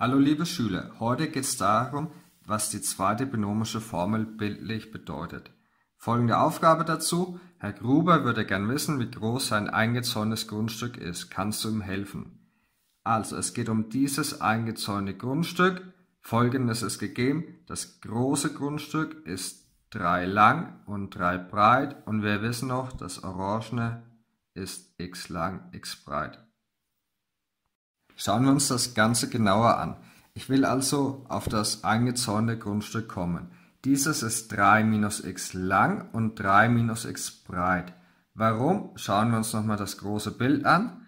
Hallo liebe Schüler, heute geht es darum, was die zweite binomische Formel bildlich bedeutet. Folgende Aufgabe dazu. Herr Gruber würde gern wissen, wie groß sein eingezäuntes Grundstück ist. Kannst du ihm helfen? Also, es geht um dieses eingezäune Grundstück. Folgendes ist gegeben. Das große Grundstück ist drei lang und drei breit. Und wir wissen noch, das orangene ist x lang, x breit. Schauen wir uns das Ganze genauer an. Ich will also auf das eingezäunte Grundstück kommen. Dieses ist 3 minus x lang und 3 minus x breit. Warum? Schauen wir uns nochmal das große Bild an.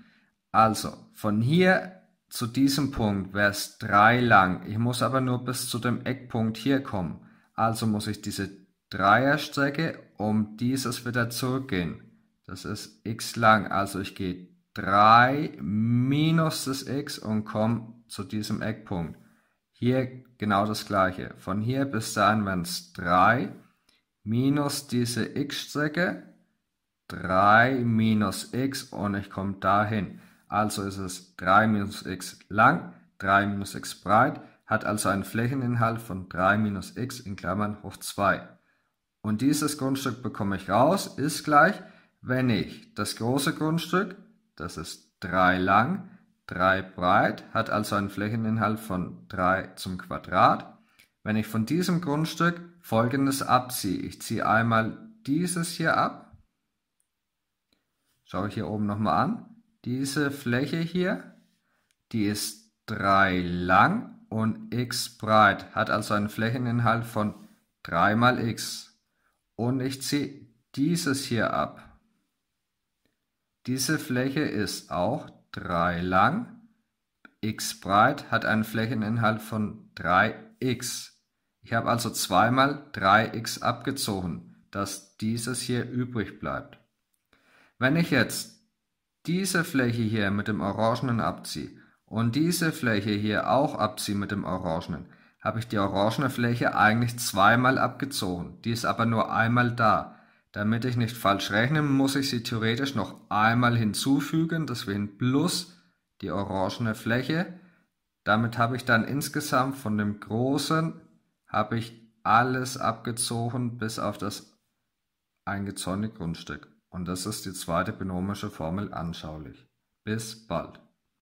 Also, von hier zu diesem Punkt wäre es 3 lang. Ich muss aber nur bis zu dem Eckpunkt hier kommen. Also muss ich diese Dreierstrecke um dieses wieder zurückgehen. Das ist x lang. Also ich gehe 3 minus das x und komme zu diesem Eckpunkt. Hier genau das gleiche. Von hier bis dahin werden es 3 minus diese x-Strecke, 3 minus x und ich komme dahin. Also ist es 3 minus x lang, 3 minus x breit, hat also einen Flächeninhalt von 3 minus x in Klammern hoch 2. Und dieses Grundstück bekomme ich raus, ist gleich, wenn ich das große Grundstück das ist 3 lang, 3 breit, hat also einen Flächeninhalt von 3 zum Quadrat. Wenn ich von diesem Grundstück folgendes abziehe, ich ziehe einmal dieses hier ab, schaue ich hier oben nochmal an, diese Fläche hier, die ist 3 lang und x breit, hat also einen Flächeninhalt von 3 mal x. Und ich ziehe dieses hier ab. Diese Fläche ist auch 3 lang, x breit, hat einen Flächeninhalt von 3x. Ich habe also zweimal 3x abgezogen, dass dieses hier übrig bleibt. Wenn ich jetzt diese Fläche hier mit dem Orangenen abziehe und diese Fläche hier auch abziehe mit dem Orangenen, habe ich die orangene Fläche eigentlich zweimal abgezogen. Die ist aber nur einmal da. Damit ich nicht falsch rechne, muss ich sie theoretisch noch einmal hinzufügen. Deswegen plus die orangene Fläche. Damit habe ich dann insgesamt von dem großen habe ich alles abgezogen bis auf das eingezäunte Grundstück. Und das ist die zweite binomische Formel anschaulich. Bis bald.